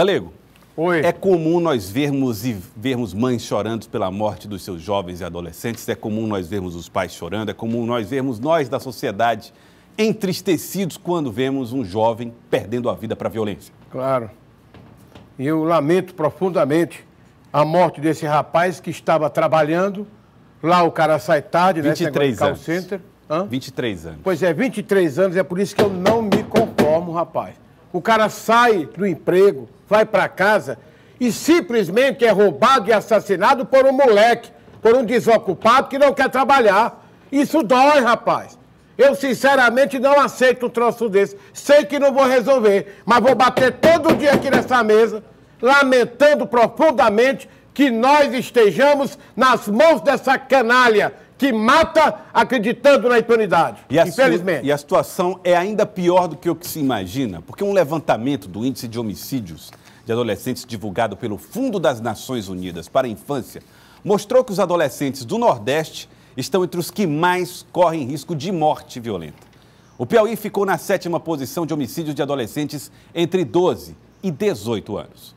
Galego, Oi. é comum nós vermos e vermos mães chorando pela morte dos seus jovens e adolescentes, é comum nós vermos os pais chorando, é comum nós vermos nós da sociedade entristecidos quando vemos um jovem perdendo a vida para a violência. Claro. Eu lamento profundamente a morte desse rapaz que estava trabalhando. Lá o cara sai tarde, 23 né? Anos. Center. Hã? 23 anos. Pois é, 23 anos, é por isso que eu não me conformo, rapaz. O cara sai do emprego, vai para casa e simplesmente é roubado e assassinado por um moleque, por um desocupado que não quer trabalhar. Isso dói, rapaz. Eu, sinceramente, não aceito um troço desse. Sei que não vou resolver, mas vou bater todo dia aqui nessa mesa, lamentando profundamente que nós estejamos nas mãos dessa canalha que mata acreditando na impunidade. E infelizmente. e a situação é ainda pior do que o que se imagina, porque um levantamento do índice de homicídios de adolescentes divulgado pelo Fundo das Nações Unidas para a Infância mostrou que os adolescentes do Nordeste estão entre os que mais correm risco de morte violenta. O Piauí ficou na sétima posição de homicídios de adolescentes entre 12 e 18 anos.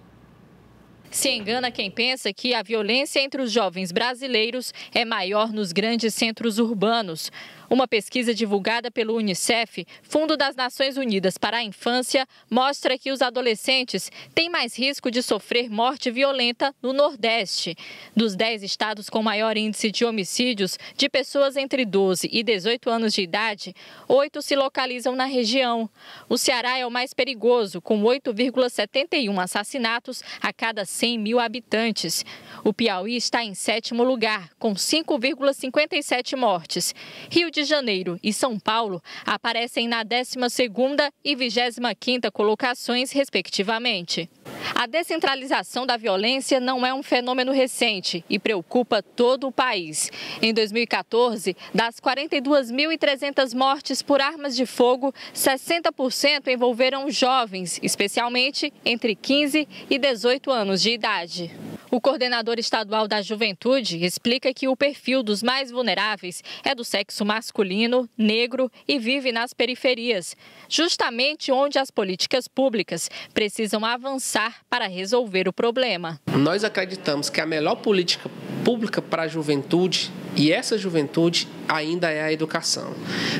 Se engana quem pensa que a violência entre os jovens brasileiros é maior nos grandes centros urbanos. Uma pesquisa divulgada pelo Unicef, Fundo das Nações Unidas para a Infância, mostra que os adolescentes têm mais risco de sofrer morte violenta no Nordeste. Dos 10 estados com maior índice de homicídios de pessoas entre 12 e 18 anos de idade, oito se localizam na região. O Ceará é o mais perigoso, com 8,71 assassinatos a cada 100 100 mil habitantes. O Piauí está em sétimo lugar, com 5,57 mortes. Rio de Janeiro e São Paulo aparecem na 12ª e 25ª colocações, respectivamente. A descentralização da violência não é um fenômeno recente e preocupa todo o país. Em 2014, das 42.300 mortes por armas de fogo, 60% envolveram jovens, especialmente entre 15 e 18 anos de idade. O coordenador estadual da juventude explica que o perfil dos mais vulneráveis é do sexo masculino, negro e vive nas periferias, justamente onde as políticas públicas precisam avançar para resolver o problema. Nós acreditamos que a melhor política pública para a juventude e essa juventude ainda é a educação,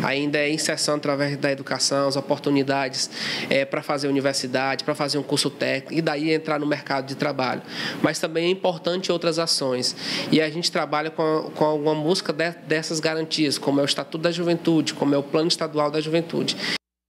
ainda é inserção através da educação, as oportunidades é, para fazer universidade, para fazer um curso técnico e daí entrar no mercado de trabalho. Mas também é importante outras ações. E a gente trabalha com, com alguma busca de, dessas garantias, como é o Estatuto da Juventude, como é o Plano Estadual da Juventude.